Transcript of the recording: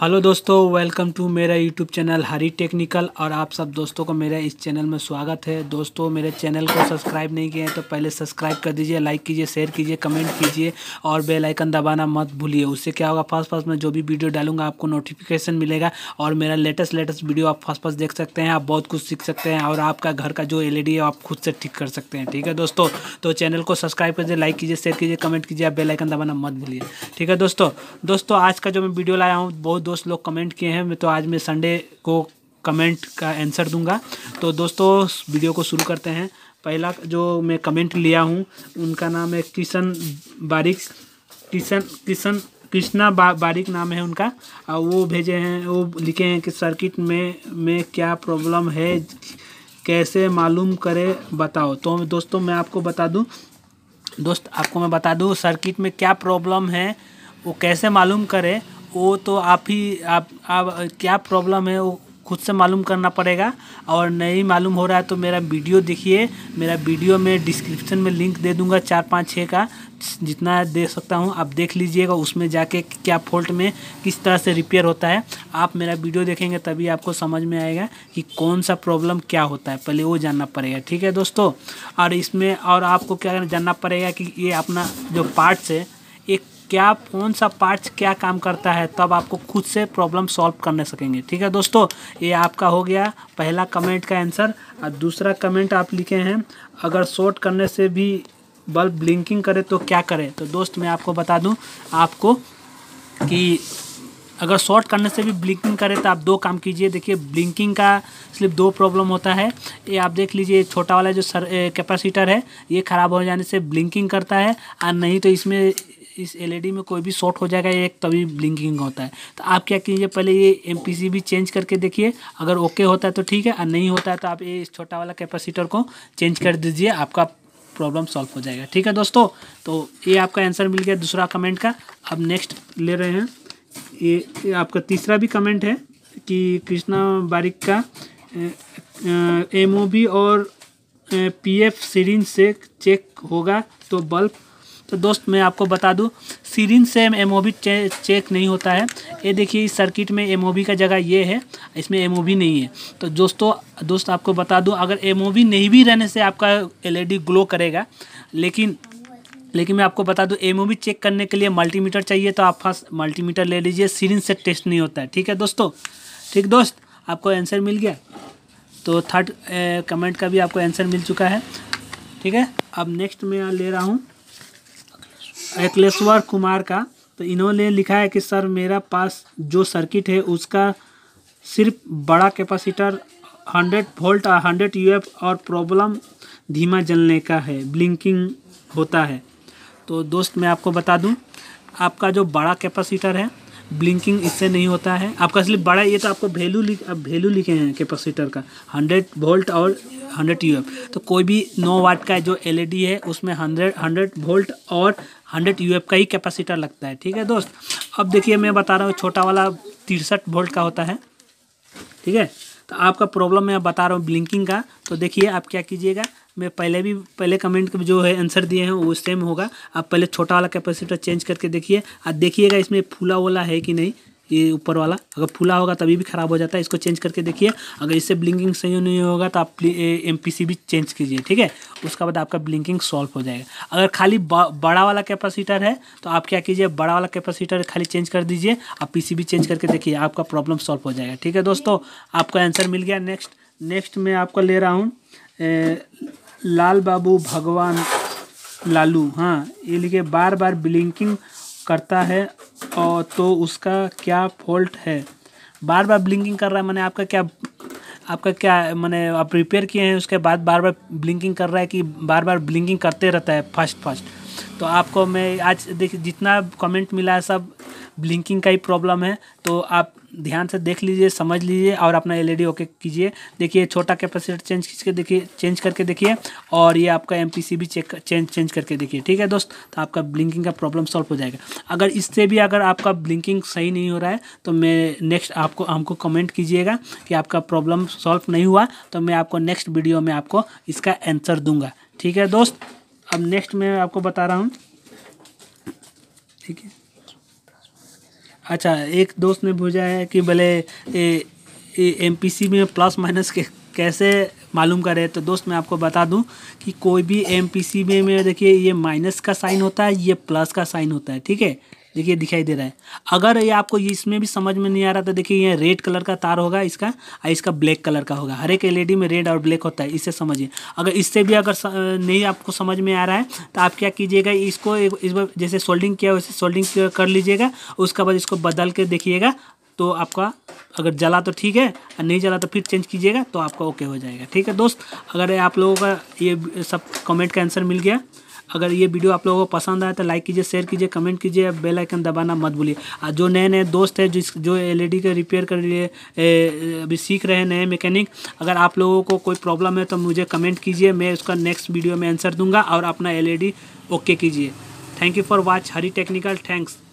hello दोस्तों welcome to मेरा YouTube channel Hari technical और आप सब दोस्तों को मेरे इस चैनल में स्वागत है दोस्तों मेरे चैनल को सब्सक्राइब नहीं किए हैं तो पहले सब्सक्राइब कर दीजिए लाइक कीजिए शेयर कीजिए कमेंट कीजिए और बेल आइकन दबाना मत भूलिए उससे क्या होगा फर्स्ट फर्स्ट मैं जो भी वीडियो डालूंगा आपको नोटिफिकेशन मिलेगा और मेरा लेटेस्ट लेटेस्ट वीडियो आप फर्स्ट फर्स्ट देख सकते हैं आप बहुत कुछ सीख सकते हैं और आपका घर का जो एल है आप खुद से ठीक कर सकते हैं ठीक है दोस्तों तो चैनल को सब्सक्राइब दीजिए लाइक कीजिए शेयर कीजिए कमेंट कीजिए आप बेलाइकन दबाना मत भूलिए ठीक है दोस्तों दोस्तों आज का जो मैं वीडियो लाया हूँ बहुत दोस्त लोग कमेंट किए हैं मैं तो आज मैं संडे को कमेंट का आंसर दूंगा तो दोस्तों वीडियो को शुरू करते हैं पहला जो मैं कमेंट लिया हूँ उनका नाम है किशन बारिक किशन किशन कृष्णा बा, बारिक नाम है उनका और वो भेजे हैं वो लिखे हैं कि सर्किट में में क्या प्रॉब्लम है कैसे मालूम करे बताओ तो दोस्तों मैं आपको बता दूँ दोस्त आपको मैं बता दूँ सर्किट में क्या प्रॉब्लम है वो कैसे मालूम करें वो तो आप ही आप आप क्या प्रॉब्लम है वो खुद से मालूम करना पड़ेगा और नहीं मालूम हो रहा है तो मेरा वीडियो देखिए मेरा वीडियो में डिस्क्रिप्शन में लिंक दे दूंगा चार पाँच छः का जितना दे सकता हूँ आप देख लीजिएगा उसमें जाके क्या फॉल्ट में किस तरह से रिपेयर होता है आप मेरा वीडियो देखेंगे तभी आपको समझ में आएगा कि कौन सा प्रॉब्लम क्या होता है पहले वो जानना पड़ेगा ठीक है दोस्तों और इसमें और आपको क्या जानना पड़ेगा कि ये अपना जो पार्ट्स है क्या कौन सा पार्ट्स क्या काम करता है तब आपको खुद से प्रॉब्लम सॉल्व करने सकेंगे ठीक है दोस्तों ये आपका हो गया पहला कमेंट का आंसर और दूसरा कमेंट आप लिखे हैं अगर शॉर्ट करने से भी बल्ब ब्लिंकिंग करे तो क्या करें तो दोस्त मैं आपको बता दूं आपको कि अगर शॉर्ट करने से भी ब्लिंकिंग करे तो आप दो काम कीजिए देखिए ब्लिंकिंग का सिर्फ दो प्रॉब्लम होता है ये आप देख लीजिए छोटा वाला जो सर कैपेसिटर है ये ख़राब हो जाने से ब्लिंकिंग करता है और नहीं तो इसमें इस एलईडी e में कोई भी शॉर्ट हो जाएगा एक तभी ब्लिंकिंग होता है तो आप क्या कीजिए पहले ये एम भी चेंज करके देखिए अगर ओके होता है तो ठीक है और नहीं होता है तो आप ये इस छोटा वाला कैपेसिटर को चेंज कर दीजिए आपका प्रॉब्लम सॉल्व हो जाएगा ठीक है दोस्तों तो ये आपका आंसर मिल गया दूसरा कमेंट का अब नेक्स्ट ले रहे हैं ये, ये आपका तीसरा भी कमेंट है कि कृष्णा बारिक का एम और पीएफ सीरीज से चेक होगा तो बल्ब तो दोस्त मैं आपको बता दूं सीरीन से एम चे, चेक नहीं होता है ये देखिए इस सर्किट में एम का जगह ये है इसमें एम नहीं है तो दोस्तों दोस्त आपको बता दूं अगर एम नहीं भी रहने से आपका एल ग्लो e करेगा लेकिन लेकिन मैं आपको बता दूं एम चेक करने के लिए मल्टीमीटर चाहिए तो आप फर्स्ट मल्टीमीटर ले लीजिए सीरिन से टेस्ट नहीं होता है ठीक है दोस्तों ठीक दोस्त आपको आंसर मिल गया तो थर्ड कमेंट का भी आपको आंसर मिल चुका है ठीक है अब नेक्स्ट मैं ले रहा हूँ अखिलेश्वर कुमार का तो इन्होंने लिखा है कि सर मेरा पास जो सर्किट है उसका सिर्फ बड़ा कैपेसिटर 100 वोल्ट और 100 यूएफ और प्रॉब्लम धीमा जलने का है ब्लिंकिंग होता है तो दोस्त मैं आपको बता दूं आपका जो बड़ा कैपेसिटर है ब्लिंकिंग इससे नहीं होता है आपका सिर्फ बड़ा ये तो आपको वैल्यू लिख आप वैल्यू लिखे हैं कैपेसिटर का 100 वोल्ट और 100 यू तो कोई भी नौ वाट का जो एलईडी है उसमें 100 100 वोल्ट और हंड्रेड यू का ही कैपेसिटर लगता है ठीक है दोस्त अब देखिए मैं बता रहा हूँ छोटा वाला तिरसठ वोल्ट का होता है ठीक है तो आपका प्रॉब्लम मैं बता रहा हूँ ब्लिंकिंग का तो देखिए आप क्या कीजिएगा मैं पहले भी पहले कमेंट के जो है आंसर दिए हैं वो सेम होगा आप पहले छोटा वाला कैपेसिटर चेंज करके देखिए और देखिएगा इसमें फूला वोला है कि नहीं ये ऊपर वाला अगर फूला होगा तभी भी खराब हो जाता है इसको चेंज करके देखिए अगर इससे ब्लिंकिंग सही नहीं होगा तो आप एम भी चेंज कीजिए ठीक है उसके बाद आपका ब्लिंकिंग सॉल्व हो जाएगा अगर खाली बड़ा वाला कैपेसिटर है तो आप क्या कीजिए बड़ा वाला कैपेसिटर खाली चेंज कर दीजिए आप भी चेंज करके देखिए आपका प्रॉब्लम सॉल्व हो जाएगा ठीक है दोस्तों आपका आंसर मिल गया नेक्स्ट नेक्स्ट मैं आपको ले रहा हूँ लाल बाबू भगवान लालू हाँ ये लिखे बार बार ब्लिंकिंग करता है और तो उसका क्या फॉल्ट है बार बार ब्लिंकिंग कर रहा है मैंने आपका क्या आपका क्या मैंने आप रिपेयर किए हैं उसके बाद बार बार ब्लिंकिंग कर रहा है कि बार बार ब्लिंकिंग करते रहता है फर्स्ट फर्स्ट तो आपको मैं आज देखिए जितना कमेंट मिला है सब ब्लिंकिंग का ही प्रॉब्लम है तो आप ध्यान से देख लीजिए समझ लीजिए और अपना एलईडी e ओके कीजिए देखिए छोटा कैपेसिटर चेंज के देखिए चेंज करके देखिए और ये आपका एम भी चेक चेंज चेंज करके देखिए ठीक है दोस्त तो आपका ब्लिंकिंग का प्रॉब्लम सॉल्व हो जाएगा अगर इससे भी अगर आपका ब्लिंकिंग सही नहीं हो रहा है तो मैं नेक्स्ट आपको हमको कमेंट कीजिएगा कि आपका प्रॉब्लम सॉल्व नहीं हुआ तो मैं आपको नेक्स्ट वीडियो में आपको इसका आंसर दूंगा ठीक है दोस्त अब नेक्स्ट मैं आपको बता रहा हूँ ठीक है अच्छा एक दोस्त ने पूछा है कि भले एम पी में प्लस माइनस के कैसे मालूम करें तो दोस्त मैं आपको बता दूं कि कोई भी एम पी में, में देखिए ये माइनस का साइन होता है ये प्लस का साइन होता है ठीक है देखिए दिखाई दे रहा है अगर ये आपको इसमें भी समझ में नहीं आ रहा तो देखिए ये रेड कलर का तार होगा इसका और इसका ब्लैक कलर का होगा हर एक एल में रेड और ब्लैक होता है इससे समझिए अगर इससे भी अगर नहीं आपको समझ में आ रहा है तो आप क्या कीजिएगा इसको इस बार जैसे सोल्डिंग किया वैसे सोल्डिंग कर लीजिएगा उसके बाद इसको बदल के देखिएगा तो आपका अगर जला तो ठीक है और नहीं जला तो फिर चेंज कीजिएगा तो आपका ओके हो जाएगा ठीक है दोस्त अगर आप लोगों का ये सब कमेंट का आंसर मिल गया अगर ये वीडियो आप लोगों को पसंद आया तो लाइक कीजिए शेयर कीजिए कमेंट कीजिए बेल आइकन दबाना मत भूलिए और जो नए नए दोस्त है जिस जो एल डी e के रिपेयर कर लिए अभी सीख रहे हैं नए मैकेनिक अगर आप लोगों को कोई प्रॉब्लम है तो मुझे कमेंट कीजिए मैं उसका नेक्स्ट वीडियो में आंसर दूंगा और अपना एल ओके e कीजिए thank you for watch Hari technical thanks